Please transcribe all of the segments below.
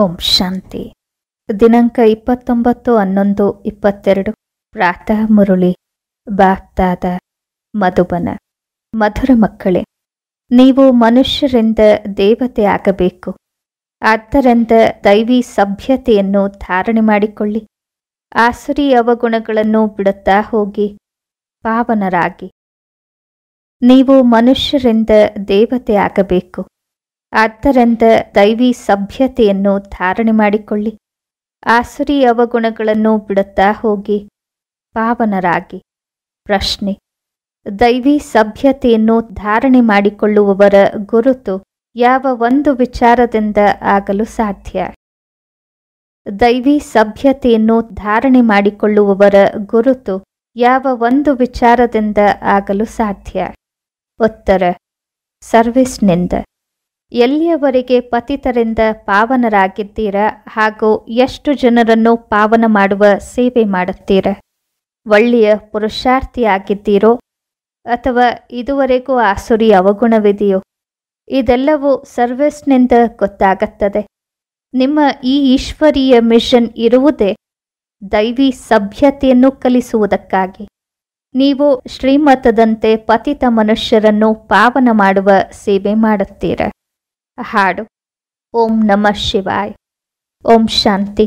ಓಂ ಶಾಂತಿ ದಿನಾಂಕ ಇಪ್ಪತ್ತೊಂಬತ್ತು ಹನ್ನೊಂದು ಇಪ್ಪತ್ತೆರಡು ಪ್ರಾತಃ ಮುರುಳಿ ಬಾಪ್ತಾದ ಮಧುಬನ ಮಧುರ ಮಕ್ಕಳೇ ನೀವು ಮನುಷ್ಯರಿಂದ ದೇವತೆ ಆಗಬೇಕು ಆದ್ದರಿಂದ ದೈವಿ ಸಭ್ಯತೆಯನ್ನು ಧಾರಣೆ ಮಾಡಿಕೊಳ್ಳಿ ಆಸುರಿ ಅವಗುಣಗಳನ್ನು ಬಿಡುತ್ತಾ ಹೋಗಿ ಪಾವನರಾಗಿ ನೀವು ಮನುಷ್ಯರಿಂದ ದೇವತೆ ಆಗಬೇಕು ಆದ್ದರಿಂದ ದೈವಿ ಸಭ್ಯತೆಯನ್ನು ಧಾರಣೆ ಮಾಡಿಕೊಳ್ಳಿ ಆಸುರಿ ಅವಗುಣಗಳನ್ನು ಬಿಡುತ್ತಾ ಹೋಗಿ ಪಾವನರಾಗಿ ಪ್ರಶ್ನೆ ದೈವಿ ಸಭ್ಯತೆಯನ್ನು ಧಾರಣೆ ಮಾಡಿಕೊಳ್ಳುವವರ ಗುರುತು ಯಾವ ಒಂದು ವಿಚಾರದಿಂದ ಆಗಲು ಸಾಧ್ಯ ದೈವಿ ಸಭ್ಯತೆಯನ್ನು ಧಾರಣೆ ಮಾಡಿಕೊಳ್ಳುವವರ ಗುರುತು ಯಾವ ಒಂದು ವಿಚಾರದಿಂದ ಆಗಲು ಸಾಧ್ಯ ಉತ್ತರ ಸರ್ವಿಸ್ನಿಂದ ಎಲ್ಲಿಯವರೆಗೆ ಪತಿತರಿಂದ ಪಾವನರಾಗಿದ್ದೀರ ಹಾಗೂ ಎಷ್ಟು ಜನರನ್ನು ಪಾವನ ಮಾಡುವ ಸೇವೆ ಮಾಡುತ್ತೀರ ಒಳ್ಳೆಯ ಪುರುಷಾರ್ಥಿಯಾಗಿದ್ದೀರೋ ಅಥವಾ ಇದುವರೆಗೂ ಆಸುರಿ ಅವಗುಣವಿದೆಯೋ ಇದೆಲ್ಲವೂ ಸರ್ವಿಸ್ನಿಂದ ಗೊತ್ತಾಗುತ್ತದೆ ನಿಮ್ಮ ಈ ಈಶ್ವರೀಯ ಮಿಷನ್ ಇರುವುದೇ ದೈವಿ ಸಭ್ಯತೆಯನ್ನು ಕಲಿಸುವುದಕ್ಕಾಗಿ ನೀವು ಶ್ರೀಮತದಂತೆ ಪತಿತ ಮನುಷ್ಯರನ್ನು ಪಾವನ ಮಾಡುವ ಸೇವೆ ಮಾಡುತ್ತೀರ ಹಾಡು ಓಂ ನಮಃ ಶಿವಾಯ್ ಓಂ ಶಾಂತಿ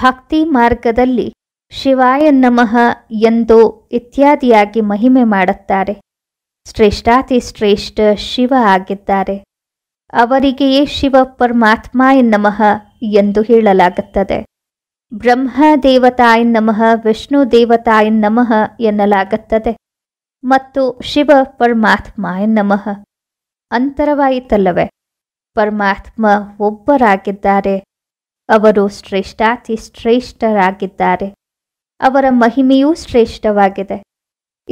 ಭಕ್ತಿ ಮಾರ್ಗದಲ್ಲಿ ಶಿವಾಯ ನಮಃ ಎಂದು ಇತ್ಯಾದಿಯಾಗಿ ಮಹಿಮೆ ಮಾಡುತ್ತಾರೆ ಶ್ರೇಷ್ಠಾತಿ ಶ್ರೇಷ್ಠ ಶಿವ ಆಗಿದ್ದಾರೆ ಅವರಿಗೆಯೇ ಶಿವ ಪರಮಾತ್ಮಾಯ ನಮಃ ಎಂದು ಹೇಳಲಾಗುತ್ತದೆ ಬ್ರಹ್ಮ ದೇವತಾಯ ನಮಃ ವಿಷ್ಣು ದೇವತಾಯ ನಮಃ ಎನ್ನಲಾಗುತ್ತದೆ ಮತ್ತು ಶಿವ ಪರಮಾತ್ಮಾಯ ನಮಃ ಅಂತರವಾಯಿತಲ್ಲವೇ ಪರಮಾತ್ಮ ಒಬ್ಬರಾಗಿದ್ದಾರೆ ಅವರು ಶ್ರೇಷ್ಠಾತಿ ಶ್ರೇಷ್ಠರಾಗಿದ್ದಾರೆ ಅವರ ಮಹಿಮೆಯೂ ಶ್ರೇಷ್ಠವಾಗಿದೆ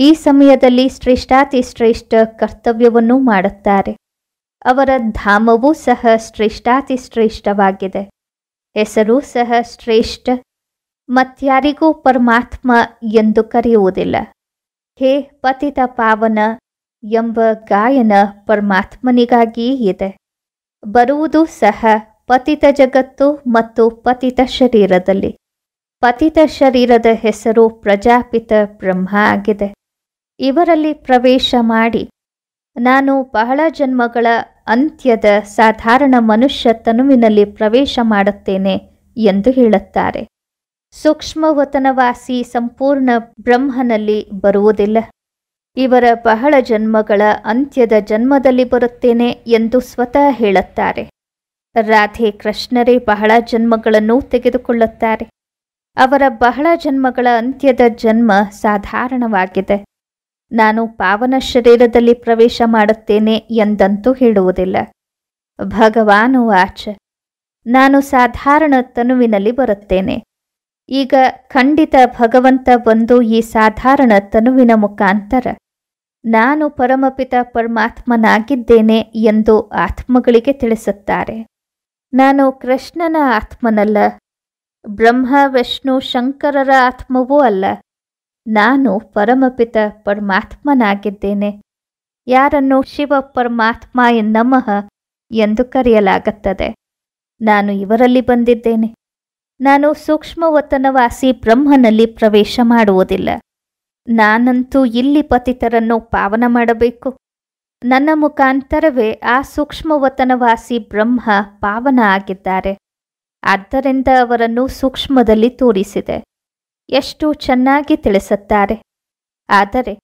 ಈ ಸಮಯದಲ್ಲಿ ಶ್ರೇಷ್ಠಾತಿ ಶ್ರೇಷ್ಠ ಕರ್ತವ್ಯವನ್ನು ಮಾಡುತ್ತಾರೆ ಅವರ ಧಾಮವೂ ಸಹ ಶ್ರೇಷ್ಠಾತಿ ಶ್ರೇಷ್ಠವಾಗಿದೆ ಹೆಸರೂ ಸಹ ಶ್ರೇಷ್ಠ ಮತ್ಯಾರಿಗೂ ಪರಮಾತ್ಮ ಎಂದು ಕರೆಯುವುದಿಲ್ಲ ಹೇ ಪತಿತ ಪಾವನ ಎಂಬ ಗಾಯನ ಪರಮಾತ್ಮನಿಗಾಗಿಯೇ ಇದೆ ಬರುವುದು ಸಹ ಪತಿತ ಜಗತ್ತು ಮತ್ತು ಪತಿತ ಶರೀರದಲ್ಲಿ ಪತಿತ ಶರೀರದ ಹೆಸರು ಪ್ರಜಾಪಿತ ಬ್ರಹ್ಮ ಆಗಿದೆ ಇವರಲ್ಲಿ ಪ್ರವೇಶ ಮಾಡಿ ನಾನು ಬಹಳ ಜನ್ಮಗಳ ಅಂತ್ಯದ ಸಾಧಾರಣ ಮನುಷ್ಯ ತನುವಿನಲ್ಲಿ ಪ್ರವೇಶ ಮಾಡುತ್ತೇನೆ ಎಂದು ಹೇಳುತ್ತಾರೆ ಸೂಕ್ಷ್ಮವತನವಾಸಿ ಸಂಪೂರ್ಣ ಬ್ರಹ್ಮನಲ್ಲಿ ಬರುವುದಿಲ್ಲ ಇವರ ಬಹಳ ಜನ್ಮಗಳ ಅಂತ್ಯದ ಜನ್ಮದಲ್ಲಿ ಬರುತ್ತೇನೆ ಎಂದು ಸ್ವತಃ ಹೇಳುತ್ತಾರೆ ರಾಧೆ ಕೃಷ್ಣರೇ ಬಹಳ ಜನ್ಮಗಳನ್ನು ತೆಗೆದುಕೊಳ್ಳುತ್ತಾರೆ ಅವರ ಬಹಳ ಜನ್ಮಗಳ ಅಂತ್ಯದ ಜನ್ಮ ಸಾಧಾರಣವಾಗಿದೆ ನಾನು ಪಾವನ ಶರೀರದಲ್ಲಿ ಪ್ರವೇಶ ಮಾಡುತ್ತೇನೆ ಎಂದಂತೂ ಹೇಳುವುದಿಲ್ಲ ಭಗವಾನು ಆಚ ನಾನು ಸಾಧಾರಣ ತನುವಿನಲ್ಲಿ ಬರುತ್ತೇನೆ ಈಗ ಖಂಡಿತ ಭಗವಂತ ಬಂದು ಈ ಸಾಧಾರಣ ತನುವಿನ ಮುಖಾಂತರ ನಾನು ಪರಮಪಿತ ಪರಮಾತ್ಮನಾಗಿದ್ದೇನೆ ಎಂದು ಆತ್ಮಗಳಿಗೆ ತಿಳಿಸುತ್ತಾರೆ ನಾನು ಕೃಷ್ಣನ ಆತ್ಮನಲ್ಲ ಬ್ರಹ್ಮ ವಿಷ್ಣು ಶಂಕರರ ಆತ್ಮವೂ ಅಲ್ಲ ನಾನು ಪರಮಪಿತ ಪರಮಾತ್ಮನಾಗಿದ್ದೇನೆ ಯಾರನ್ನು ಶಿವ ಪರಮಾತ್ಮ ನಮಃ ಎಂದು ಕರೆಯಲಾಗುತ್ತದೆ ನಾನು ಇವರಲ್ಲಿ ಬಂದಿದ್ದೇನೆ ನಾನು ಸೂಕ್ಷ್ಮವತನವಾಸಿ ಬ್ರಹ್ಮನಲ್ಲಿ ಪ್ರವೇಶ ಮಾಡುವುದಿಲ್ಲ ನಾನಂತೂ ಇಲ್ಲಿ ಪತಿತರನ್ನು ಪಾವನ ಮಾಡಬೇಕು ನನ್ನ ಮುಖಾಂತರವೇ ಆ ಸೂಕ್ಷ್ಮವತನವಾಸಿ ಬ್ರಹ್ಮ ಪಾವನ ಆಗಿದ್ದಾರೆ ಆದ್ದರಿಂದ ಅವರನ್ನು ಸೂಕ್ಷ್ಮದಲ್ಲಿ ತೋರಿಸಿದೆ ಎಷ್ಟು ಚೆನ್ನಾಗಿ ತಿಳಿಸುತ್ತಾರೆ ಆದರೆ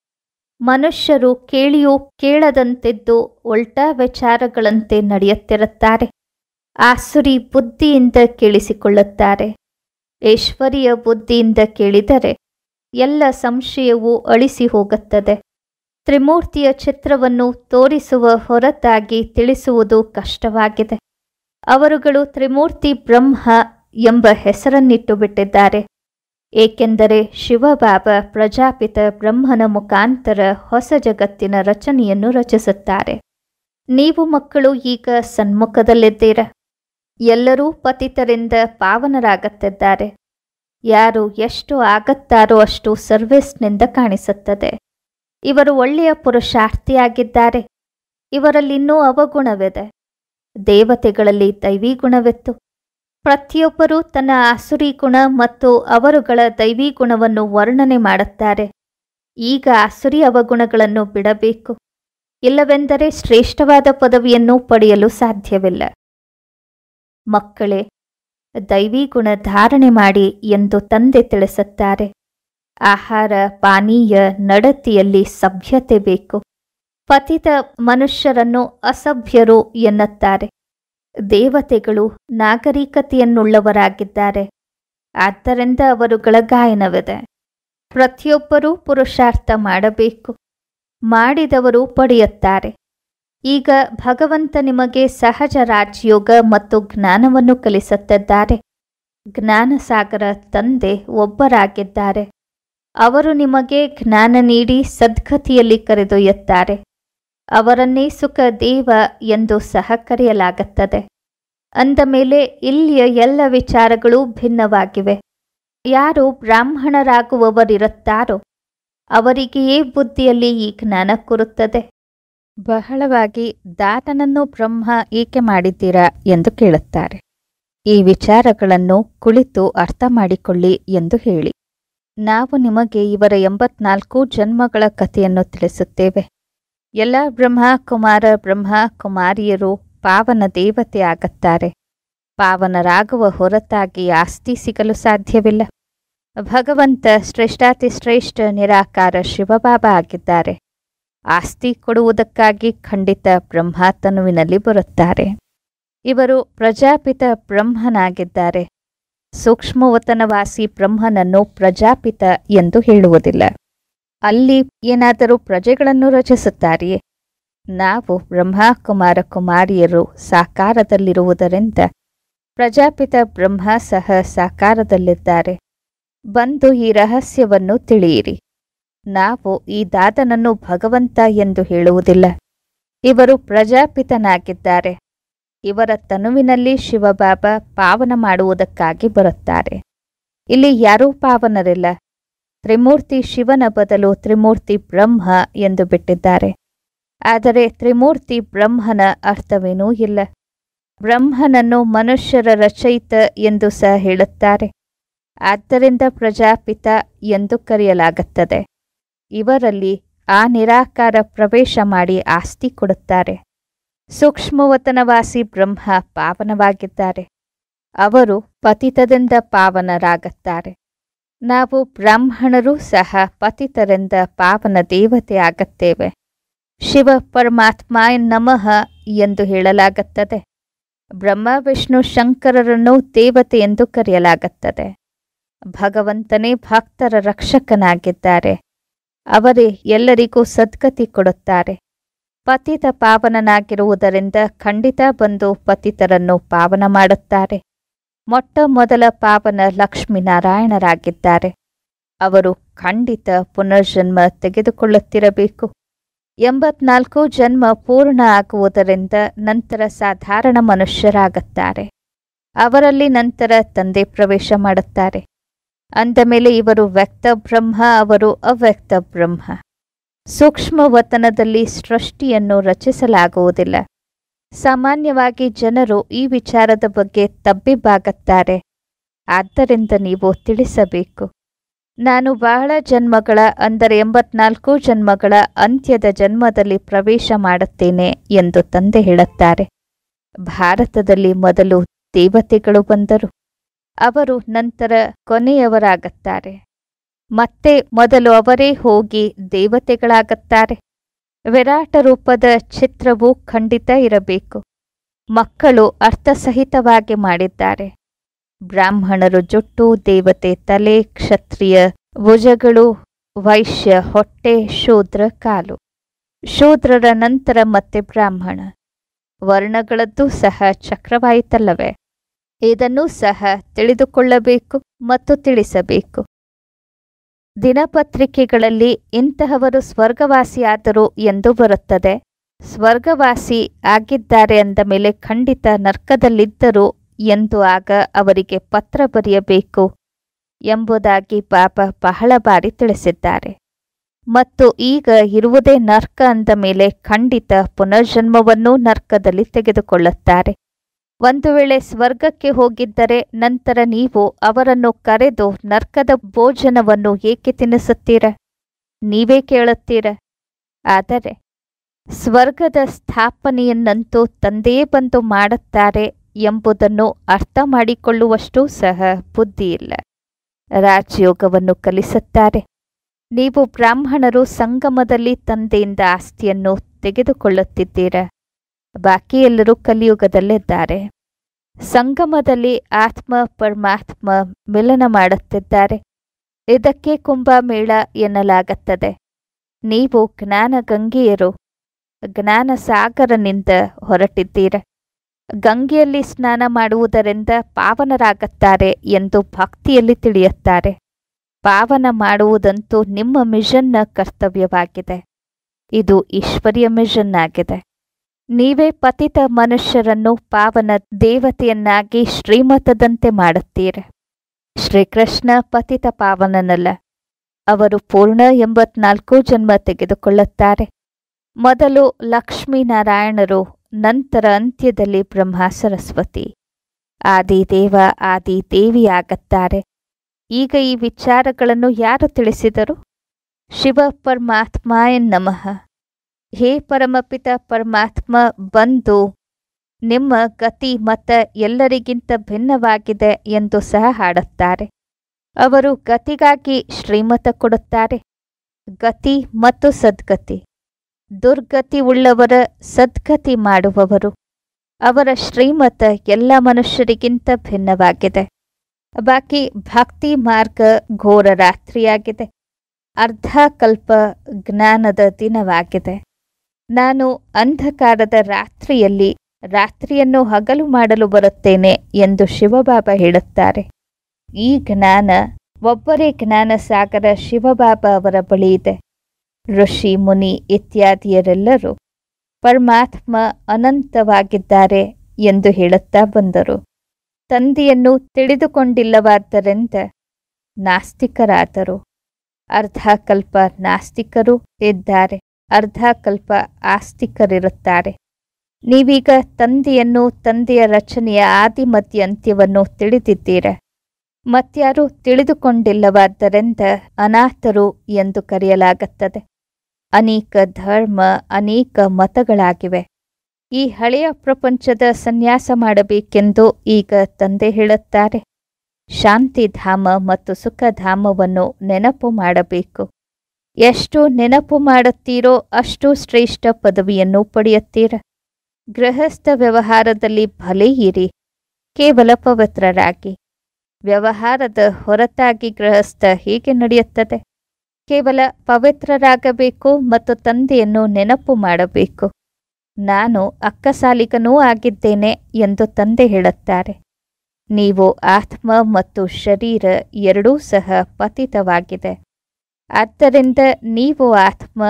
ಮನುಷ್ಯರು ಕೇಳಿಯೂ ಕೇಳದಂತಿದ್ದು ಒಲ್ಟಾ ವಿಚಾರಗಳಂತೆ ನಡೆಯುತ್ತಿರುತ್ತಾರೆ ಆಸುರಿ ಬುದ್ಧಿಯಿಂದ ಕೇಳಿಸಿಕೊಳ್ಳುತ್ತಾರೆ ಐಶ್ವರ್ಯ ಬುದ್ಧಿಯಿಂದ ಕೇಳಿದರೆ ಎಲ್ಲ ಸಂಶಯವೂ ಅಳಿಸಿ ಹೋಗುತ್ತದೆ ತ್ರಿಮೂರ್ತಿಯ ಚಿತ್ರವನ್ನು ತೋರಿಸುವ ಹೊರತಾಗಿ ತಿಳಿಸುವುದು ಕಷ್ಟವಾಗಿದೆ ಅವರುಗಳು ತ್ರಿಮೂರ್ತಿ ಬ್ರಹ್ಮ ಎಂಬ ಹೆಸರನ್ನಿಟ್ಟು ಬಿಟ್ಟಿದ್ದಾರೆ ಏಕೆಂದರೆ ಶಿವಬಾಬ ಪ್ರಜಾಪಿತ ಬ್ರಹ್ಮನ ಮುಖಾಂತರ ಹೊಸ ಜಗತ್ತಿನ ರಚನೆಯನ್ನು ರಚಿಸುತ್ತಾರೆ ನೀವು ಮಕ್ಕಳು ಈಗ ಸನ್ಮುಖದಲ್ಲಿದ್ದೀರಾ ಎಲ್ಲರೂ ಪತಿತರಿಂದ ಪಾವನರಾಗುತ್ತಿದ್ದಾರೆ ಯಾರು ಎಷ್ಟು ಆಗುತ್ತಾರೋ ಅಷ್ಟು ಸರ್ವಿಸ್ನಿಂದ ಕಾಣಿಸುತ್ತದೆ ಇವರು ಒಳ್ಳೆಯ ಪುರುಷಾರ್ಥಿಯಾಗಿದ್ದಾರೆ ಇವರಲ್ಲಿನ್ನೂ ಅವಗುಣವಿದೆ ದೇವತೆಗಳಲ್ಲಿ ದೈವಿ ಗುಣವಿತ್ತು ಪ್ರತಿಯೊಬ್ಬರೂ ತನ್ನ ಅಸುರಿ ಗುಣ ಮತ್ತು ಅವರುಗಳ ದೈವಿ ಗುಣವನ್ನು ವರ್ಣನೆ ಮಾಡುತ್ತಾರೆ ಈಗ ಅಸುರಿ ಅವಗುಣಗಳನ್ನು ಬಿಡಬೇಕು ಇಲ್ಲವೆಂದರೆ ಶ್ರೇಷ್ಠವಾದ ಪದವಿಯನ್ನು ಪಡೆಯಲು ಸಾಧ್ಯವಿಲ್ಲ ಮಕ್ಕಳೇ ದೈವಿ ಗುಣ ಧಾರಣೆ ಮಾಡಿ ಎಂದು ತಂದೆ ತಿಳಿಸುತ್ತಾರೆ ಆಹಾರ ಪಾನೀಯ ನಡತಿಯಲ್ಲಿ ಸಭ್ಯತೆ ಬೇಕು ಪತಿತ ಮನುಷ್ಯರನ್ನು ಅಸಭ್ಯರು ಎನ್ನುತ್ತಾರೆ ದೇವತೆಗಳು ನಾಗರಿಕತೆಯನ್ನುಳ್ಳವರಾಗಿದ್ದಾರೆ ಆದ್ದರಿಂದ ಅವರುಗಳ ಗಾಯನವಿದೆ ಪ್ರತಿಯೊಬ್ಬರೂ ಪುರುಷಾರ್ಥ ಮಾಡಬೇಕು ಮಾಡಿದವರು ಪಡೆಯುತ್ತಾರೆ ಈಗ ಭಗವಂತ ನಿಮಗೆ ಸಹಜ ರಾಜಯೋಗ ಮತ್ತು ಜ್ಞಾನವನ್ನು ಕಲಿಸುತ್ತಿದ್ದಾರೆ ಜ್ಞಾನಸಾಗರ ತಂದೆ ಒಬ್ಬರಾಗಿದ್ದಾರೆ ಅವರು ನಿಮಗೆ ಜ್ಞಾನ ನೀಡಿ ಸದ್ಗತಿಯಲ್ಲಿ ಕರೆದೊಯ್ಯುತ್ತಾರೆ ಅವರನ್ನೇ ಸುಖ ದೇವ ಎಂದು ಸಹ ಕರೆಯಲಾಗುತ್ತದೆ ಅಂದ ಮೇಲೆ ಇಲ್ಲಿಯ ಎಲ್ಲ ವಿಚಾರಗಳು ಭಿನ್ನವಾಗಿವೆ ಯಾರು ಬ್ರಾಹ್ಮಣರಾಗುವವರಿರುತ್ತಾರೋ ಅವರಿಗೆಯೇ ಬುದ್ಧಿಯಲ್ಲಿ ಈ ಜ್ಞಾನ ಕೊರುತ್ತದೆ ಬಹಳವಾಗಿ ದಾತನನ್ನು ಬ್ರಹ್ಮ ಏಕೆ ಮಾಡಿದ್ದೀರಾ ಎಂದು ಕೇಳುತ್ತಾರೆ ಈ ವಿಚಾರಗಳನ್ನು ಕುಳಿತು ಅರ್ಥ ಮಾಡಿಕೊಳ್ಳಿ ಎಂದು ಹೇಳಿ ನಾವು ನಿಮಗೆ ಇವರ ಎಂಬತ್ನಾಲ್ಕು ಜನ್ಮಗಳ ಕಥೆಯನ್ನು ತಿಳಿಸುತ್ತೇವೆ ಎಲ್ಲ ಬ್ರಹ್ಮ ಕುಮಾರ ಬ್ರಹ್ಮ ಕುಮಾರಿಯರು ಪಾವನ ದೇವತೆ ಆಗುತ್ತಾರೆ ಪಾವನರಾಗುವ ಹೊರತಾಗಿ ಆಸ್ತಿ ಸಿಗಲು ಸಾಧ್ಯವಿಲ್ಲ ಭಗವಂತ ಶ್ರೇಷ್ಠಾತಿಶ್ರೇಷ್ಠ ನಿರಾಕಾರ ಶಿವಬಾಬಾ ಆಗಿದ್ದಾರೆ ಆಸ್ತಿ ಕೊಡುವುದಕ್ಕಾಗಿ ಖಂಡಿತ ಬ್ರಹ್ಮಾತನುವಿನಲ್ಲಿ ಬರುತ್ತಾರೆ ಇವರು ಪ್ರಜಾಪಿತ ಬ್ರಹ್ಮನಾಗಿದ್ದಾರೆ ಸೂಕ್ಷ್ಮವತನವಾಸಿ ಬ್ರಹ್ಮನನ್ನು ಪ್ರಜಾಪಿತ ಎಂದು ಹೇಳುವುದಿಲ್ಲ ಅಲ್ಲಿ ಏನಾದರೂ ಪ್ರಜೆಗಳನ್ನು ರಚಿಸುತ್ತಾರೆಯೇ ನಾವು ಬ್ರಹ್ಮಕುಮಾರ ಕುಮಾರಿಯರು ಸಾಕಾರದಲ್ಲಿರುವುದರಿಂದ ಪ್ರಜಾಪಿತ ಬ್ರಹ್ಮ ಸಹ ಸಾಕಾರದಲ್ಲಿದ್ದಾರೆ ಬಂದು ಈ ರಹಸ್ಯವನ್ನು ತಿಳಿಯಿರಿ ನಾವು ಈ ದಾದನನ್ನು ಭಗವಂತ ಎಂದು ಹೇಳುವುದಿಲ್ಲ ಇವರು ಪ್ರಜಾಪಿತನಾಗಿದ್ದಾರೆ ಇವರ ತನುವಿನಲ್ಲಿ ಶಿವಬಾಬಾ ಪಾವನ ಮಾಡುವುದಕ್ಕಾಗಿ ಬರುತ್ತಾರೆ ಇಲ್ಲಿ ಯಾರೂ ಪಾವನರಿಲ್ಲ ತ್ರಿಮೂರ್ತಿ ಶಿವನ ಬದಲು ತ್ರಿಮೂರ್ತಿ ಬ್ರಹ್ಮ ಎಂದು ಬಿಟ್ಟಿದ್ದಾರೆ ಆದರೆ ತ್ರಿಮೂರ್ತಿ ಬ್ರಹ್ಮನ ಅರ್ಥವೇನೂ ಇಲ್ಲ ಬ್ರಹ್ಮನನ್ನು ಮನುಷ್ಯರ ರಚಯಿತ ಎಂದು ಸಹ ಹೇಳುತ್ತಾರೆ ಆದ್ದರಿಂದ ಪ್ರಜಾಪಿತ ಎಂದು ಕರೆಯಲಾಗುತ್ತದೆ ಇವರಲ್ಲಿ ಆ ನಿರಾಕಾರ ಪ್ರವೇಶ ಮಾಡಿ ಆಸ್ತಿ ಕೊಡುತ್ತಾರೆ ಸೂಕ್ಷ್ಮವತನವಾಸಿ ಬ್ರಹ್ಮ ಪಾವನವಾಗಿದ್ದಾರೆ ಅವರು ಪತಿತದಿಂದ ಪಾವನರಾಗುತ್ತಾರೆ ನಾವು ಬ್ರಾಹ್ಮಣರೂ ಸಹ ಪತಿತರಿಂದ ಪಾವನ ದೇವತೆ ಆಗುತ್ತೇವೆ ಶಿವ ಪರಮಾತ್ಮ ನಮಃ ಎಂದು ಹೇಳಲಾಗುತ್ತದೆ ಬ್ರಹ್ಮ ವಿಷ್ಣು ಶಂಕರರನ್ನು ದೇವತೆ ಎಂದು ಕರೆಯಲಾಗುತ್ತದೆ ಭಗವಂತನೇ ಭಕ್ತರ ರಕ್ಷಕನಾಗಿದ್ದಾರೆ ಅವರೇ ಎಲ್ಲರಿಗೂ ಸದ್ಗತಿ ಕೊಡುತ್ತಾರೆ ಪತಿತ ಪಾವನನಾಗಿರುವುದರಿಂದ ಖಂಡಿತ ಬಂದು ಪತಿತರನ್ನು ಪಾವನ ಮಾಡುತ್ತಾರೆ ಮೊಟ್ಟ ಮೊದಲ ಪಾವನ ಲಕ್ಷ್ಮೀನಾರಾಯಣರಾಗಿದ್ದಾರೆ ಅವರು ಖಂಡಿತ ಪುನರ್ಜನ್ಮ ತೆಗೆದುಕೊಳ್ಳುತ್ತಿರಬೇಕು ಎಂಬತ್ನಾಲ್ಕು ಜನ್ಮ ಪೂರ್ಣ ಆಗುವುದರಿಂದ ನಂತರ ಸಾಧಾರಣ ಮನುಷ್ಯರಾಗುತ್ತಾರೆ ಅವರಲ್ಲಿ ನಂತರ ತಂದೆ ಪ್ರವೇಶ ಮಾಡುತ್ತಾರೆ ಅಂದ ಮೇಲೆ ಇವರು ವ್ಯಕ್ತ ಬ್ರಹ್ಮ ಅವರು ಅವ್ಯಕ್ತ ಬ್ರಹ್ಮ ಸೂಕ್ಷ್ಮ ವತನದಲ್ಲಿ ಸೃಷ್ಟಿಯನ್ನು ರಚಿಸಲಾಗುವುದಿಲ್ಲ ಸಾಮಾನ್ಯವಾಗಿ ಜನರು ಈ ವಿಚಾರದ ಬಗ್ಗೆ ತಬ್ಬಿಬ್ಬಾಗುತ್ತಾರೆ ಆದ್ದರಿಂದ ನೀವು ತಿಳಿಸಬೇಕು ನಾನು ಬಹಳ ಜನ್ಮಗಳ ಅಂದರೆ ಎಂಬತ್ನಾಲ್ಕು ಜನ್ಮಗಳ ಅಂತ್ಯದ ಜನ್ಮದಲ್ಲಿ ಪ್ರವೇಶ ಮಾಡುತ್ತೇನೆ ಎಂದು ತಂದೆ ಹೇಳುತ್ತಾರೆ ಭಾರತದಲ್ಲಿ ಮೊದಲು ದೇವತೆಗಳು ಬಂದರು ಅವರು ನಂತರ ಕೊನೆಯವರಾಗುತ್ತಾರೆ ಮತ್ತೆ ಮೊದಲು ಅವರೇ ಹೋಗಿ ದೇವತೆಗಳಾಗುತ್ತಾರೆ ವಿರಾಟ ರೂಪದ ಚಿತ್ರವು ಖಂಡಿತ ಇರಬೇಕು ಮಕ್ಕಳು ಅರ್ಥಸಹಿತವಾಗಿ ಮಾಡಿದ್ದಾರೆ ಬ್ರಾಹ್ಮಣರು ಜುಟ್ಟು ದೇವತೆ ತಲೆ ಕ್ಷತ್ರಿಯ ಭುಜಗಳು ವೈಶ್ಯ ಹೊಟ್ಟೆ ಶೂದ್ರ ಕಾಲು ಶೂದ್ರರ ನಂತರ ಮತ್ತೆ ಬ್ರಾಹ್ಮಣ ವರ್ಣಗಳದ್ದು ಸಹ ಚಕ್ರವಾಯಿತಲ್ಲವೇ ಇದನ್ನು ಸಹ ತಿಳಿದುಕೊಳ್ಳಬೇಕು ಮತ್ತು ತಿಳಿಸಬೇಕು ದಿನಪತ್ರಿಕೆಗಳಲ್ಲಿ ಇಂತಹವರು ಸ್ವರ್ಗವಾಸಿಯಾದರು ಎಂದು ಬರುತ್ತದೆ ಸ್ವರ್ಗವಾಸಿ ಆಗಿದ್ದಾರೆ ಅಂದ ಮೇಲೆ ಖಂಡಿತ ನರ್ಕದಲ್ಲಿದ್ದರು ಎಂದು ಆಗ ಅವರಿಗೆ ಪತ್ರ ಬರೆಯಬೇಕು ಎಂಬುದಾಗಿ ಬಾಬಾ ಬಹಳ ಬಾರಿ ತಿಳಿಸಿದ್ದಾರೆ ಮತ್ತು ಈಗ ಇರುವುದೇ ನರ್ಕ ಅಂದ ಮೇಲೆ ಖಂಡಿತ ಪುನರ್ಜನ್ಮವನ್ನೂ ನರ್ಕದಲ್ಲಿ ತೆಗೆದುಕೊಳ್ಳುತ್ತಾರೆ ಒಂದು ವೇಳೆ ಸ್ವರ್ಗಕ್ಕೆ ಹೋಗಿದ್ದರೆ ನಂತರ ನೀವು ಅವರನ್ನು ಕರೆದು ನರ್ಕದ ಭೋಜನವನ್ನು ಏಕೆ ತಿನ್ನಿಸುತ್ತೀರ ನೀವೇ ಕೇಳುತ್ತೀರ ಆದರೆ ಸ್ವರ್ಗದ ಸ್ಥಾಪನೆಯನ್ನಂತೂ ತಂದೆಯೇ ಬಂದು ಮಾಡುತ್ತಾರೆ ಎಂಬುದನ್ನು ಅರ್ಥ ಮಾಡಿಕೊಳ್ಳುವಷ್ಟು ಸಹ ಬುದ್ಧಿಯಿಲ್ಲ ರಾಜಯೋಗವನ್ನು ಕಲಿಸುತ್ತಾರೆ ನೀವು ಬ್ರಾಹ್ಮಣರು ಸಂಗಮದಲ್ಲಿ ತಂದೆಯಿಂದ ಆಸ್ತಿಯನ್ನು ತೆಗೆದುಕೊಳ್ಳುತ್ತಿದ್ದೀರಾ ಬಾಕಿ ಎಲ್ಲರೂ ಕಲಿಯುಗದಲ್ಲಿದ್ದಾರೆ ಸಂಗಮದಲ್ಲಿ ಆತ್ಮ ಪರಮಾತ್ಮ ಮಿಲನ ಮಾಡುತ್ತಿದ್ದಾರೆ ಇದಕ್ಕೆ ಕುಂಭಮೇಳ ಎನ್ನಲಾಗುತ್ತದೆ ನೀವು ಜ್ಞಾನ ಗಂಗೆಯರು ಜ್ಞಾನ ಸಾಗರನಿಂದ ಹೊರಟಿದ್ದೀರ ಗಂಗೆಯಲ್ಲಿ ಸ್ನಾನ ಮಾಡುವುದರಿಂದ ಪಾವನರಾಗುತ್ತಾರೆ ಎಂದು ಭಕ್ತಿಯಲ್ಲಿ ತಿಳಿಯುತ್ತಾರೆ ಪಾವನ ಮಾಡುವುದಂತೂ ನಿಮ್ಮ ಮಿಷನ್ನ ಕರ್ತವ್ಯವಾಗಿದೆ ಇದು ಈಶ್ವರ್ಯ ಮಿಷನ್ ಆಗಿದೆ ನೀವೇ ಪತಿತ ಮನುಷ್ಯರನ್ನು ಪಾವನ ದೇವತೆಯನ್ನಾಗಿ ಶ್ರೀಮತದಂತೆ ಮಾಡುತ್ತೀರಿ ಶ್ರೀಕೃಷ್ಣ ಪತಿತ ಪಾವನನಲ್ಲ ಅವರು ಪೂರ್ಣ ಎಂಬತ್ನಾಲ್ಕು ಜನ್ಮ ತೆಗೆದುಕೊಳ್ಳುತ್ತಾರೆ ಮೊದಲು ಲಕ್ಷ್ಮೀನಾರಾಯಣರು ನಂತರ ಅಂತ್ಯದಲ್ಲಿ ಬ್ರಹ್ಮ ಸರಸ್ವತಿ ಆದಿದೇವ ಆದಿ ದೇವಿಯಾಗತ್ತಾರೆ ಈಗ ಈ ವಿಚಾರಗಳನ್ನು ಯಾರು ತಿಳಿಸಿದರು ಶಿವ ಪರಮಾತ್ಮಾಯ ನಮಃ ಹೇ ಪರಮಪಿತ ಪರಮಾತ್ಮ ಬಂದು ನಿಮ್ಮ ಗತಿ ಮತ ಎಲ್ಲರಿಗಿಂತ ಭಿನ್ನವಾಗಿದೆ ಎಂದು ಸಹ ಹಾಡುತ್ತಾರೆ ಅವರು ಗತಿಗಾಗಿ ಶ್ರೀಮತ ಕೊಡುತ್ತಾರೆ ಗತಿ ಮತ್ತು ಸದ್ಗತಿ ದುರ್ಗತಿ ಉಳ್ಳವರ ಸದ್ಗತಿ ಮಾಡುವವರು ಅವರ ಶ್ರೀಮತ ಎಲ್ಲ ಮನುಷ್ಯರಿಗಿಂತ ಭಿನ್ನವಾಗಿದೆ ಬಾಕಿ ಭಕ್ತಿ ಮಾರ್ಗ ಘೋರ ರಾತ್ರಿಯಾಗಿದೆ ಅರ್ಧಕಲ್ಪ ಜ್ಞಾನದ ದಿನವಾಗಿದೆ ನಾನು ಅಂಧಕಾರದ ರಾತ್ರಿಯಲ್ಲಿ ರಾತ್ರಿಯನ್ನು ಹಗಲು ಮಾಡಲು ಬರುತ್ತೇನೆ ಎಂದು ಶಿವಬಾಬಾ ಹೇಳುತ್ತಾರೆ ಈ ಜ್ಞಾನ ಒಬ್ಬರೇ ಜ್ಞಾನ ಸಾಗರ ಶಿವಬಾಬಾ ಅವರ ಬಳಿ ಇದೆ ಋಷಿ ಮುನಿ ಇತ್ಯಾದಿಯರೆಲ್ಲರೂ ಪರಮಾತ್ಮ ಅನಂತವಾಗಿದ್ದಾರೆ ಎಂದು ಹೇಳುತ್ತಾ ಬಂದರು ತಂದೆಯನ್ನು ತಿಳಿದುಕೊಂಡಿಲ್ಲವಾದ್ದರಿಂದ ನಾಸ್ತಿಕರಾದರು ಅರ್ಧಕಲ್ಪ ನಾಸ್ತಿಕರು ಇದ್ದಾರೆ ಅರ್ಧಕಲ್ಪ ಕಲ್ಪ ಆಸ್ತಿಕರಿರುತ್ತಾರೆ ನೀವೀಗ ತಂದೆಯನ್ನು ತಂದೆಯ ರಚನೆಯ ಆದಿ ಮಧ್ಯ ಅಂತ್ಯವನ್ನು ತಿಳಿದಿದ್ದೀರ ಮತ್ಯಾರು ತಿಳಿದುಕೊಂಡಿಲ್ಲವಾದ್ದರಿಂದ ಅನಾಥರು ಎಂದು ಕರೆಯಲಾಗುತ್ತದೆ ಅನೇಕ ಧರ್ಮ ಅನೇಕ ಮತಗಳಾಗಿವೆ ಈ ಹಳೆಯ ಪ್ರಪಂಚದ ಸನ್ಯಾಸ ಮಾಡಬೇಕೆಂದು ಈಗ ತಂದೆ ಹೇಳುತ್ತಾರೆ ಶಾಂತಿಧಾಮ ಮತ್ತು ಸುಖಧಾಮವನ್ನು ನೆನಪು ಮಾಡಬೇಕು ಎಷ್ಟು ನೆನಪು ಮಾಡುತ್ತೀರೋ ಅಷ್ಟು ಶ್ರೇಷ್ಠ ಪದವಿಯನ್ನು ಪಡೆಯುತ್ತೀರ ಗೃಹಸ್ಥ ವ್ಯವಹಾರದಲ್ಲಿ ಭಲೇ ಇರಿ ಕೇವಲ ಪವಿತ್ರರಾಗಿ ವ್ಯವಹಾರದ ಹೊರತಾಗಿ ಗೃಹಸ್ಥ ಹೀಗೆ ನಡೆಯುತ್ತದೆ ಕೇವಲ ಪವಿತ್ರರಾಗಬೇಕು ಮತ್ತು ತಂದೆಯನ್ನು ನೆನಪು ಮಾಡಬೇಕು ನಾನು ಅಕ್ಕಸಾಲಿಗನೂ ಆಗಿದ್ದೇನೆ ಎಂದು ತಂದೆ ಹೇಳುತ್ತಾರೆ ನೀವು ಆತ್ಮ ಮತ್ತು ಶರೀರ ಎರಡೂ ಸಹ ಪತಿತವಾಗಿದೆ ಆದ್ದರಿಂದ ನೀವು ಆತ್ಮ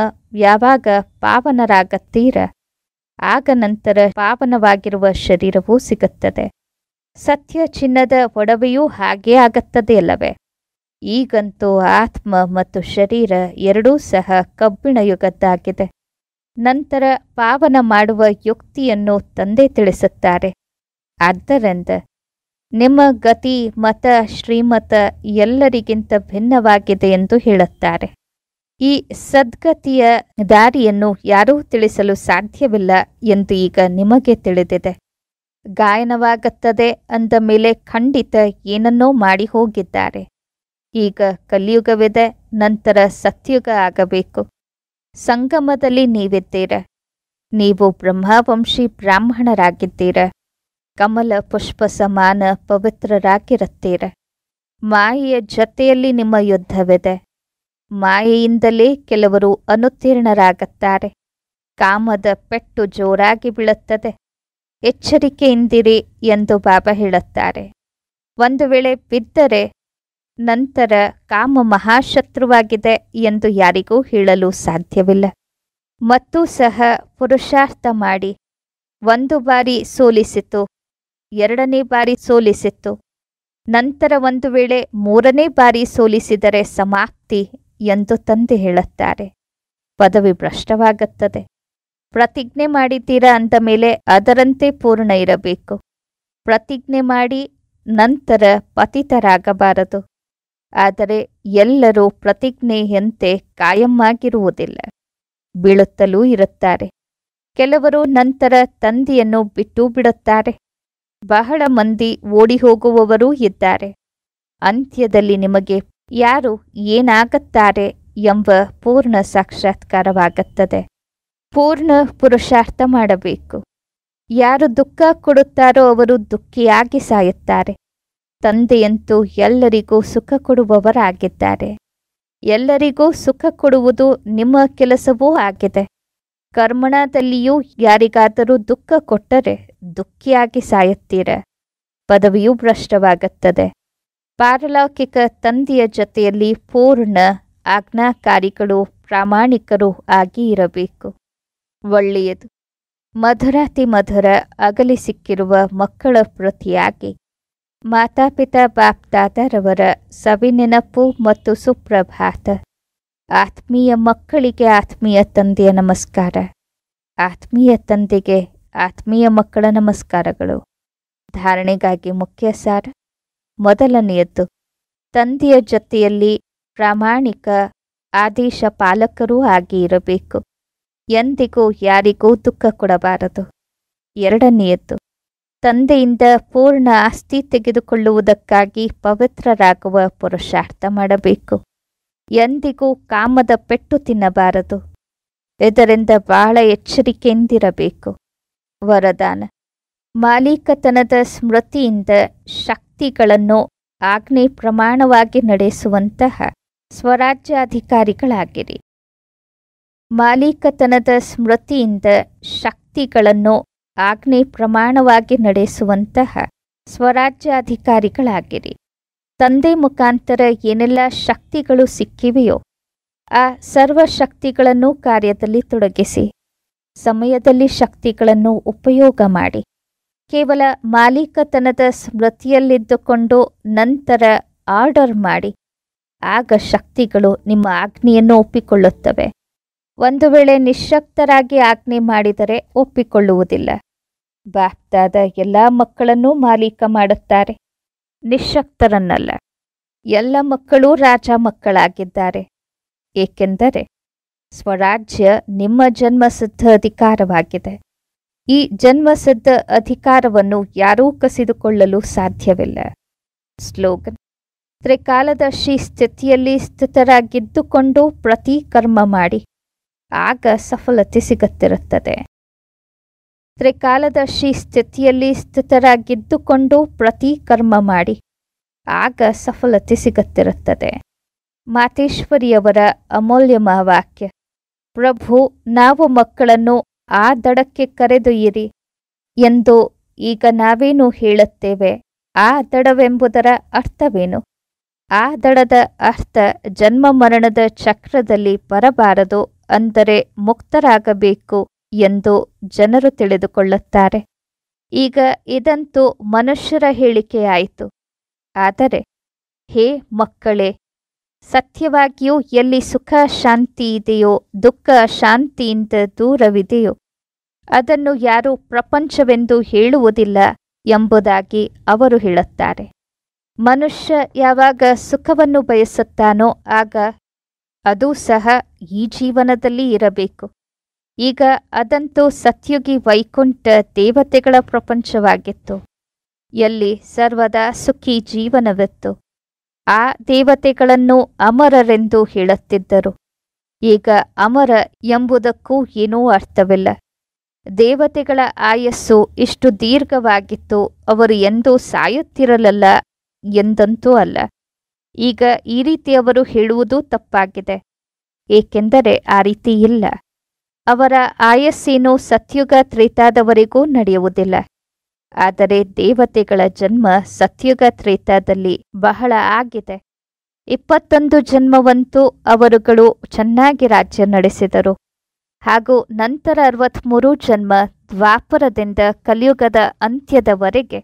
ಯಾವಾಗ ಪಾವನರಾಗತ್ತೀರ ಆಗ ನಂತರ ಪಾವನವಾಗಿರುವ ಶರೀರವೂ ಸಿಗುತ್ತದೆ ಸತ್ಯ ಚಿನ್ನದ ಒಡವೆಯೂ ಹಾಗೇ ಆಗುತ್ತದೆ ಈಗಂತೂ ಆತ್ಮ ಮತ್ತು ಶರೀರ ಎರಡೂ ಸಹ ಕಬ್ಬಿಣ ಯುಗದ್ದಾಗಿದೆ ನಂತರ ಪಾವನ ಮಾಡುವ ಯುಕ್ತಿಯನ್ನು ತಂದೆ ತಿಳಿಸುತ್ತಾರೆ ಆದ್ದರಿಂದ ನಿಮ್ಮ ಗತಿ ಮತ ಶ್ರೀಮತ ಎಲ್ಲರಿಗಿಂತ ಭಿನ್ನವಾಗಿದೆ ಎಂದು ಹೇಳುತ್ತಾರೆ ಈ ಸದ್ಗತಿಯ ದಾರಿಯನ್ನು ಯಾರೂ ತಿಳಿಸಲು ಸಾಧ್ಯವಿಲ್ಲ ಎಂದು ಈಗ ನಿಮಗೆ ತಿಳಿದಿದೆ ಗಾಯನವಾಗುತ್ತದೆ ಅಂದ ಮೇಲೆ ಖಂಡಿತ ಏನನ್ನೋ ಮಾಡಿ ಹೋಗಿದ್ದಾರೆ ಈಗ ಕಲಿಯುಗವಿದೆ ನಂತರ ಸತ್ಯುಗ ಆಗಬೇಕು ಸಂಗಮದಲ್ಲಿ ನೀವಿದ್ದೀರ ನೀವು ಬ್ರಹ್ಮವಂಶಿ ಬ್ರಾಹ್ಮಣರಾಗಿದ್ದೀರಾ ಕಮಲ ಪುಷ್ಪ ಸಮಾನ ಪವಿತ್ರರಾಗಿರುತ್ತೀರ ಮಾಯೆಯ ಜೊತೆಯಲ್ಲಿ ನಿಮ್ಮ ಯುದ್ಧವಿದೆ ಮಾಯೆಯಿಂದಲೇ ಕೆಲವರು ಅನುತ್ತೀರ್ಣರಾಗುತ್ತಾರೆ ಕಾಮದ ಪೆಟ್ಟು ಜೋರಾಗಿ ಬೀಳುತ್ತದೆ ಎಚ್ಚರಿಕೆಯಿಂದಿರಿ ಎಂದು ಬಾಬಾ ಹೇಳುತ್ತಾರೆ ಒಂದು ವೇಳೆ ಬಿದ್ದರೆ ನಂತರ ಕಾಮ ಮಹಾಶತ್ರುವಾಗಿದೆ ಎಂದು ಯಾರಿಗೂ ಹೇಳಲು ಸಾಧ್ಯವಿಲ್ಲ ಮತ್ತು ಸಹ ಪುರುಷಾರ್ಥ ಮಾಡಿ ಒಂದು ಬಾರಿ ಸೋಲಿಸಿತು ಎರಡನೇ ಬಾರಿ ಸೋಲಿಸಿತ್ತು ನಂತರ ಒಂದು ವೇಳೆ ಮೂರನೇ ಬಾರಿ ಸೋಲಿಸಿದರೆ ಸಮಾಪ್ತಿ ಎಂದು ತಂದೆ ಹೇಳುತ್ತಾರೆ ಪದವಿ ಭ್ರಷ್ಟವಾಗುತ್ತದೆ ಪ್ರತಿಜ್ಞೆ ಮಾಡಿದ್ದೀರಾ ಅಂದ ಮೇಲೆ ಅದರಂತೆ ಪೂರ್ಣ ಇರಬೇಕು ಪ್ರತಿಜ್ಞೆ ಮಾಡಿ ನಂತರ ಪತಿತರಾಗಬಾರದು ಆದರೆ ಎಲ್ಲರೂ ಪ್ರತಿಜ್ಞೆಯಂತೆ ಕಾಯಮ್ಮಾಗಿರುವುದಿಲ್ಲ ಬೀಳುತ್ತಲೂ ಇರುತ್ತಾರೆ ಕೆಲವರು ನಂತರ ತಂದೆಯನ್ನು ಬಿಟ್ಟು ಬಿಡುತ್ತಾರೆ ಬಹಳ ಮಂದಿ ಓಡಿ ಹೋಗುವವರೂ ಇದ್ದಾರೆ ಅಂತ್ಯದಲ್ಲಿ ನಿಮಗೆ ಯಾರು ಏನಾಗುತ್ತಾರೆ ಎಂಬ ಪೂರ್ಣ ಸಾಕ್ಷಾತ್ಕಾರವಾಗುತ್ತದೆ ಪೂರ್ಣ ಪುರುಷಾರ್ಥ ಮಾಡಬೇಕು ಯಾರು ದುಃಖ ಕೊಡುತ್ತಾರೋ ಅವರು ದುಃಖಿಯಾಗಿ ಸಾಯುತ್ತಾರೆ ತಂದೆಯಂತೂ ಎಲ್ಲರಿಗೂ ಸುಖ ಕೊಡುವವರಾಗಿದ್ದಾರೆ ಎಲ್ಲರಿಗೂ ಸುಖ ಕೊಡುವುದು ನಿಮ್ಮ ಕೆಲಸವೂ ಆಗಿದೆ ಕರ್ಮಣದಲ್ಲಿಯೂ ಯಾರಿಗಾದರೂ ದುಃಖ ಕೊಟ್ಟರೆ ದುಃಖಿಯಾಗಿ ಸಾಯುತ್ತೀರ ಪದವಿಯೂ ಭ್ರಷ್ಟವಾಗುತ್ತದೆ ಪಾರಲೌಕಿಕ ತಂದೆಯ ಜೊತೆಯಲ್ಲಿ ಪೂರ್ಣ ಆಜ್ಞಾಕಾರಿಗಳು ಪ್ರಾಮಾಣಿಕರು ಆಗಿ ಇರಬೇಕು ಒಳ್ಳೆಯದು ಮಧುರಾತಿ ಮಧುರ ಅಗಲಿ ಸಿಕ್ಕಿರುವ ಮಕ್ಕಳ ಪ್ರತಿಯಾಗಿ ಮಾತಾಪಿತಾ ಬಾಪ್ತಾದರವರ ಸವಿನೆನಪು ಮತ್ತು ಸುಪ್ರಭಾತ ಆತ್ಮೀಯ ಮಕ್ಕಳಿಗೆ ಆತ್ಮೀಯ ತಂದೆಯ ನಮಸ್ಕಾರ ಆತ್ಮೀಯ ತಂದೆಗೆ ಆತ್ಮೀಯ ಮಕ್ಕಳ ನಮಸ್ಕಾರಗಳು ಧಾರಣೆಗಾಗಿ ಮುಖ್ಯ ಸಾರ ಮೊದಲನೆಯದ್ದು ತಂದೆಯ ಜೊತೆಯಲ್ಲಿ ಪ್ರಾಮಾಣಿಕ ಆದೇಶ ಪಾಲಕರೂ ಆಗಿ ಇರಬೇಕು ಎಂದಿಗೂ ಯಾರಿಗೂ ದುಃಖ ಕೊಡಬಾರದು ಎರಡನೆಯದ್ದು ತಂದೆಯಿಂದ ಪೂರ್ಣ ಆಸ್ತಿ ತೆಗೆದುಕೊಳ್ಳುವುದಕ್ಕಾಗಿ ಪವಿತ್ರರಾಗುವ ಪುರುಷಾರ್ಥ ಮಾಡಬೇಕು ಎಂದಿಗೂ ಕಾಮದ ಪೆಟ್ಟು ತಿನ್ನಬಾರದು ಇದರಿಂದ ಬಹಳ ಎಚ್ಚರಿಕೆಯಿಂದಿರಬೇಕು ವರದಾನ ಮಾಲೀಕತನದ ಸ್ಮೃತಿಯಿಂದ ಶಕ್ತಿಗಳನ್ನು ಆಗ್ನೆ ಪ್ರಮಾಣವಾಗಿ ನಡೆಸುವಂತಹ ಸ್ವರಾಜ್ಯಾಧಿಕಾರಿಗಳಾಗಿರಿ ಮಾಲೀಕತನದ ಸ್ಮೃತಿಯಿಂದ ಶಕ್ತಿಗಳನ್ನು ಆಗ್ನೆ ಪ್ರಮಾಣವಾಗಿ ನಡೆಸುವಂತಹ ಸ್ವರಾಜ್ಯಾಧಿಕಾರಿಗಳಾಗಿರಿ ತಂದೆ ಮುಖಾಂತರ ಏನೆಲ್ಲ ಶಕ್ತಿಗಳು ಸಿಕ್ಕಿವೆಯೋ ಆ ಸರ್ವ ಶಕ್ತಿಗಳನ್ನು ಕಾರ್ಯದಲ್ಲಿ ತೊಡಗಿಸಿ ಸಮಯದಲ್ಲಿ ಶಕ್ತಿಗಳನ್ನು ಉಪಯೋಗ ಮಾಡಿ ಕೇವಲ ಮಾಲೀಕತನದ ಸ್ಮೃತಿಯಲ್ಲಿದ್ದುಕೊಂಡು ನಂತರ ಆರ್ಡರ್ ಮಾಡಿ ಆಗ ಶಕ್ತಿಗಳು ನಿಮ್ಮ ಆಗ್ನೆಯನ್ನು ಒಪ್ಪಿಕೊಳ್ಳುತ್ತವೆ ಒಂದು ವೇಳೆ ನಿಶಕ್ತರಾಗಿ ಆಜ್ಞೆ ಮಾಡಿದರೆ ಒಪ್ಪಿಕೊಳ್ಳುವುದಿಲ್ಲ ಬಾಪ್ತಾದ ಎಲ್ಲ ಮಕ್ಕಳನ್ನೂ ಮಾಲೀಕ ಮಾಡುತ್ತಾರೆ ನಿಶಕ್ತರನ್ನಲ್ಲ ಎಲ್ಲ ಮಕ್ಕಳು ರಾಜ ಮಕ್ಕಳಾಗಿದ್ದಾರೆ ಏಕೆಂದರೆ ಸ್ವರಾಜ್ಯ ನಿಮ್ಮ ಜನ್ಮಸಿದ್ಧ ಅಧಿಕಾರವಾಗಿದೆ ಈ ಜನ್ಮಸಿದ್ಧ ಅಧಿಕಾರವನ್ನು ಯಾರೂ ಕಸಿದುಕೊಳ್ಳಲು ಸಾಧ್ಯವಿಲ್ಲ ಸ್ಲೋಗನ್ ತ್ರಿಕಾಲದರ್ಶಿ ಸ್ಥಿತಿಯಲ್ಲಿ ಸ್ಥಿತರಾಗಿದ್ದುಕೊಂಡು ಪ್ರತಿ ಕರ್ಮ ಮಾಡಿ ಆಗ ಸಫಲತೆ ಸಿಗುತ್ತಿರುತ್ತದೆ ತ್ರಿಕಾಲದರ್ಶಿ ಸ್ಥಿತಿಯಲ್ಲಿ ಸ್ಥಿತರಾಗಿದ್ದುಕೊಂಡು ಪ್ರತಿ ಕರ್ಮ ಮಾಡಿ ಆಗ ಸಫಲತೆ ಸಿಗುತ್ತಿರುತ್ತದೆ ಮಾತೇಶ್ವರಿಯವರ ಅಮೂಲ್ಯ ವಾಕ್ಯ ಪ್ರಭು ನಾವು ಮಕ್ಕಳನ್ನು ಆ ದಡಕ್ಕೆ ಕರೆದೊಯ್ಯಿರಿ ಎಂದು ಈಗ ನಾವೇನು ಹೇಳುತ್ತೇವೆ ಆ ದಡವೆಂಬುದರ ಅರ್ಥವೇನು ಆ ದಡದ ಅರ್ಥ ಜನ್ಮ ಮರಣದ ಚಕ್ರದಲ್ಲಿ ಬರಬಾರದು ಅಂದರೆ ಮುಕ್ತರಾಗಬೇಕು ಎಂದು ಜನರು ತಿಳಿದುಕೊಳ್ಳುತ್ತಾರೆ ಈಗ ಇದಂತೂ ಮನುಷ್ಯರ ಹೇಳಿಕೆಯಾಯಿತು ಆದರೆ ಹೇ ಮಕ್ಕಳೇ ಸತ್ಯವಾಗಿಯೂ ಎಲ್ಲಿ ಸುಖ ಶಾಂತಿ ಇದೆಯೋ ದುಃಖ ಶಾಂತಿಯಿಂದ ದೂರವಿದೆಯೋ ಅದನ್ನು ಯಾರೂ ಪ್ರಪಂಚವೆಂದು ಹೇಳುವುದಿಲ್ಲ ಎಂಬುದಾಗಿ ಅವರು ಹೇಳುತ್ತಾರೆ ಮನುಷ್ಯ ಯಾವಾಗ ಸುಖವನ್ನು ಬಯಸುತ್ತಾನೋ ಆಗ ಅದೂ ಸಹ ಈ ಜೀವನದಲ್ಲಿ ಇರಬೇಕು ಈಗ ಅದಂತೂ ಸತ್ಯುಗಿ ವೈಕುಂಠ ದೇವತೆಗಳ ಪ್ರಪಂಚವಾಗಿತ್ತು ಎಲ್ಲಿ ಸರ್ವದಾ ಸುಖಿ ಜೀವನವಿತ್ತು ಆ ದೇವತೆಗಳನ್ನು ಅಮರರೆಂದು ಹೇಳುತ್ತಿದ್ದರು ಈಗ ಅಮರ ಎಂಬುದಕ್ಕೂ ಏನೂ ಅರ್ಥವಿಲ್ಲ ದೇವತೆಗಳ ಆಯಸ್ಸು ಇಷ್ಟು ದೀರ್ಘವಾಗಿತ್ತು ಅವರು ಎಂದೂ ಸಾಯುತ್ತಿರಲಲ್ಲ ಎಂದಂತೂ ಅಲ್ಲ ಈಗ ಈ ರೀತಿ ಅವರು ಹೇಳುವುದು ತಪ್ಪಾಗಿದೆ ಏಕೆಂದರೆ ಆ ರೀತಿ ಇಲ್ಲ ಅವರ ಆಯಸ್ಸೇನು ಸತ್ಯುಗ ತ್ರೇತಾದವರೆಗೂ ನಡೆಯುವುದಿಲ್ಲ ಆದರೆ ದೇವತೆಗಳ ಜನ್ಮ ಸತ್ಯುಗ ತ್ರೇತಾದಲ್ಲಿ ಬಹಳ ಆಗಿದೆ ಇಪ್ಪತ್ತೊಂದು ಜನ್ಮವಂತೂ ಅವರುಗಳು ಚೆನ್ನಾಗಿ ರಾಜ್ಯ ನಡೆಸಿದರು ಹಾಗೂ ನಂತರ ಅರವತ್ತ್ಮೂರು ಜನ್ಮ ದ್ವಾಪರದಿಂದ ಕಲಿಯುಗದ ಅಂತ್ಯದವರೆಗೆ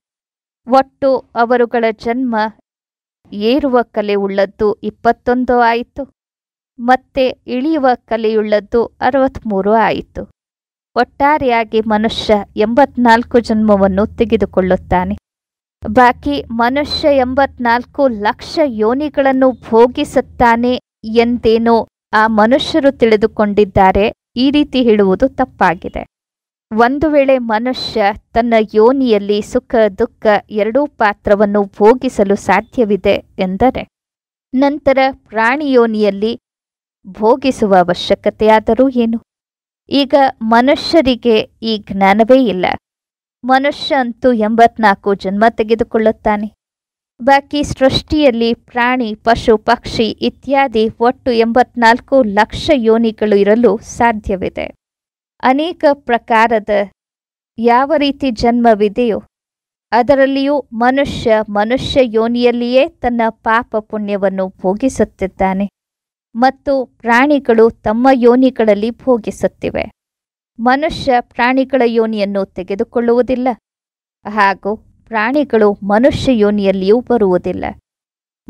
ಒಟ್ಟು ಅವರುಗಳ ಜನ್ಮ ಏರುವ ಕಲೆ ಉಳ್ಳದ್ದು ಇಪ್ಪತ್ತೊಂದು ಆಯಿತು ಮತ್ತೆ ಇಳಿಯುವ ಕಲೆಯುಳ್ಳದ್ದು ಅರವತ್ತ್ಮೂರು ಆಯಿತು ಒಟ್ಟಾರೆಯಾಗಿ ಮನುಷ್ಯ ಎಂಬತ್ನಾಲ್ಕು ಜನ್ಮವನ್ನು ತೆಗೆದುಕೊಳ್ಳುತ್ತಾನೆ ಬಾಕಿ ಮನುಷ್ಯ ಎಂಬತ್ನಾಲ್ಕು ಲಕ್ಷ ಯೋನಿಗಳನ್ನು ಭೋಗಿಸುತ್ತಾನೆ ಎಂದೇನೋ ಆ ಮನುಷ್ಯರು ತಿಳಿದುಕೊಂಡಿದ್ದಾರೆ ಈ ರೀತಿ ಹೇಳುವುದು ತಪ್ಪಾಗಿದೆ ಒಂದು ವೇಳೆ ಮನುಷ್ಯ ತನ್ನ ಯೋನಿಯಲ್ಲಿ ಸುಖ ದುಃಖ ಎರಡೂ ಪಾತ್ರವನ್ನು ಭೋಗಿಸಲು ಸಾಧ್ಯವಿದೆ ಎಂದರೆ ನಂತರ ಪ್ರಾಣಿಯೋನಿಯಲ್ಲಿ ಭೋಗಿಸುವ ಅವಶ್ಯಕತೆಯಾದರೂ ಏನು ಈಗ ಮನುಷ್ಯರಿಗೆ ಈ ಜ್ಞಾನವೇ ಇಲ್ಲ ಮನುಷ್ಯ ಅಂತೂ ಎಂಬತ್ನಾಲ್ಕು ಜನ್ಮ ತೆಗೆದುಕೊಳ್ಳುತ್ತಾನೆ ಬಾಕಿ ಸೃಷ್ಟಿಯಲ್ಲಿ ಪ್ರಾಣಿ ಪಶು ಪಕ್ಷಿ ಇತ್ಯಾದಿ ಒಟ್ಟು ಎಂಬತ್ನಾಲ್ಕು ಲಕ್ಷ ಯೋನಿಗಳು ಇರಲು ಸಾಧ್ಯವಿದೆ ಅನೇಕ ಪ್ರಕಾರದ ಯಾವ ರೀತಿ ಜನ್ಮವಿದೆಯೋ ಅದರಲ್ಲಿಯೂ ಮನುಷ್ಯ ಮನುಷ್ಯ ಯೋನಿಯಲ್ಲಿಯೇ ತನ್ನ ಪಾಪ ಪುಣ್ಯವನ್ನು ಭೋಗಿಸುತ್ತಿದ್ದಾನೆ ಮತ್ತು ಪ್ರಾಣಿಗಳು ತಮ್ಮ ಯೋನಿಗಳಲ್ಲಿ ಭೋಗಿಸುತ್ತಿವೆ ಮನುಷ್ಯ ಪ್ರಾಣಿಗಳ ಯೋನಿಯನ್ನು ತೆಗೆದುಕೊಳ್ಳುವುದಿಲ್ಲ ಹಾಗೂ ಪ್ರಾಣಿಗಳು ಮನುಷ್ಯ ಯೋನಿಯಲ್ಲಿಯೂ ಬರುವುದಿಲ್ಲ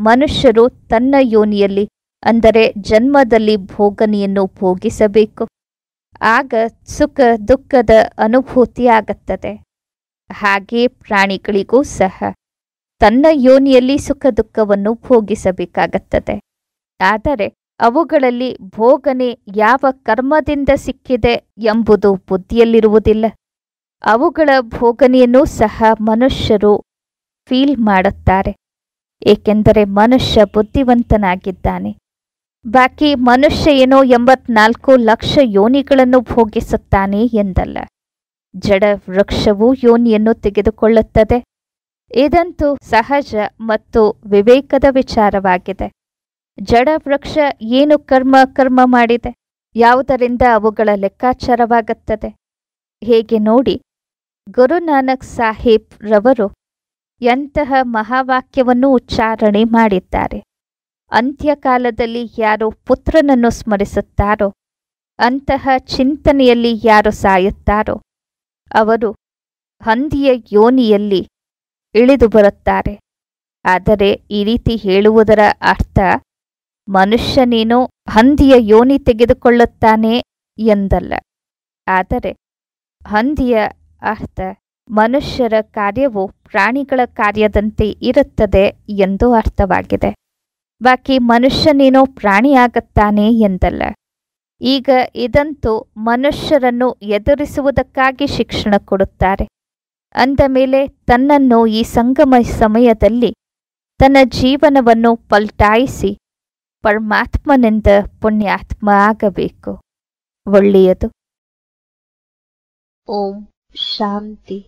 ಮನುಷ್ಯರು ತನ್ನ ಯೋನಿಯಲ್ಲಿ ಅಂದರೆ ಜನ್ಮದಲ್ಲಿ ಭೋಗನಿಯನ್ನು ಭೋಗಿಸಬೇಕು ಆಗ ಸುಖ ದುಃಖದ ಅನುಭೂತಿಯಾಗುತ್ತದೆ ಹಾಗೆಯೇ ಪ್ರಾಣಿಗಳಿಗೂ ಸಹ ತನ್ನ ಯೋನಿಯಲ್ಲಿ ಸುಖ ದುಃಖವನ್ನು ಭೋಗಿಸಬೇಕಾಗುತ್ತದೆ ಆದರೆ ಅವುಗಳಲ್ಲಿ ಭೋಗನೆ ಯಾವ ಕರ್ಮದಿಂದ ಸಿಕ್ಕಿದೆ ಎಂಬುದು ಬುದ್ಧಿಯಲ್ಲಿರುವುದಿಲ್ಲ ಅವುಗಳ ಭೋಗನೆಯನ್ನು ಸಹ ಮನುಷ್ಯರು ಫೀಲ್ ಮಾಡುತ್ತಾರೆ ಏಕೆಂದರೆ ಮನುಷ್ಯ ಬುದ್ಧಿವಂತನಾಗಿದ್ದಾನೆ ಬಾಕಿ ಮನುಷ್ಯ ಏನೋ ಎಂಬತ್ನಾಲ್ಕು ಲಕ್ಷ ಯೋನಿಗಳನ್ನು ಭೋಗಿಸುತ್ತಾನೆ ಎಂದಲ್ಲ ಜಡ ವೃಕ್ಷವು ಯೋನಿಯನ್ನು ತೆಗೆದುಕೊಳ್ಳುತ್ತದೆ ಇದಂತೂ ಸಹಜ ಮತ್ತು ವಿವೇಕದ ವಿಚಾರವಾಗಿದೆ ಜಡ ವೃಕ್ಷ ಏನು ಕರ್ಮ ಕರ್ಮ ಮಾಡಿದೆ ಯಾವುದರಿಂದ ಅವುಗಳ ಲೆಕ್ಕಾಚಾರವಾಗುತ್ತದೆ ಹೇಗೆ ನೋಡಿ ಗುರುನಾನಕ್ ಸಾಹೇಬ್ ರವರು ಎಂತಹ ಮಹಾವಾಕ್ಯವನ್ನು ಉಚ್ಚಾರಣೆ ಮಾಡಿದ್ದಾರೆ ಅಂತ್ಯಕಾಲದಲ್ಲಿ ಯಾರು ಪುತ್ರನನ್ನು ಸ್ಮರಿಸುತ್ತಾರೋ ಅಂತಹ ಚಿಂತನೆಯಲ್ಲಿ ಯಾರು ಸಾಯುತ್ತಾರೋ ಅವರು ಹಂದಿಯ ಯೋನಿಯಲ್ಲಿ ಇಳಿದು ಬರುತ್ತಾರೆ ಆದರೆ ಈ ರೀತಿ ಹೇಳುವುದರ ಅರ್ಥ ಮನುಷ್ಯನೇನೋ ಹಂದಿಯ ಯೋನಿ ತೆಗೆದುಕೊಳ್ಳುತ್ತಾನೆ ಎಂದಲ್ಲ ಆದರೆ ಹಂದಿಯ ಅರ್ಥ ಮನುಷ್ಯರ ಕಾರ್ಯವು ಪ್ರಾಣಿಗಳ ಕಾರ್ಯದಂತೆ ಇರುತ್ತದೆ ಎಂದು ಅರ್ಥವಾಗಿದೆ ಬಾಕಿ ಮನುಷ್ಯನೇನೋ ಪ್ರಾಣಿಯಾಗುತ್ತಾನೆ ಎಂದಲ್ಲ ಈಗ ಇದಂತೂ ಮನುಷ್ಯರನ್ನು ಎದುರಿಸುವುದಕ್ಕಾಗಿ ಶಿಕ್ಷಣ ಕೊಡುತ್ತಾರೆ ಅಂದ ಮೇಲೆ ತನ್ನನ್ನು ಈ ಸಂಗಮ ಸಮಯದಲ್ಲಿ ತನ್ನ ಜೀವನವನ್ನು ಪಲ್ಟಾಯಿಸಿ ಪರಮಾತ್ಮನಿಂದ ಪುಣ್ಯಾತ್ಮ ಆಗಬೇಕು ಒಳ್ಳೆಯದು ಓಂ ಶಾಂತಿ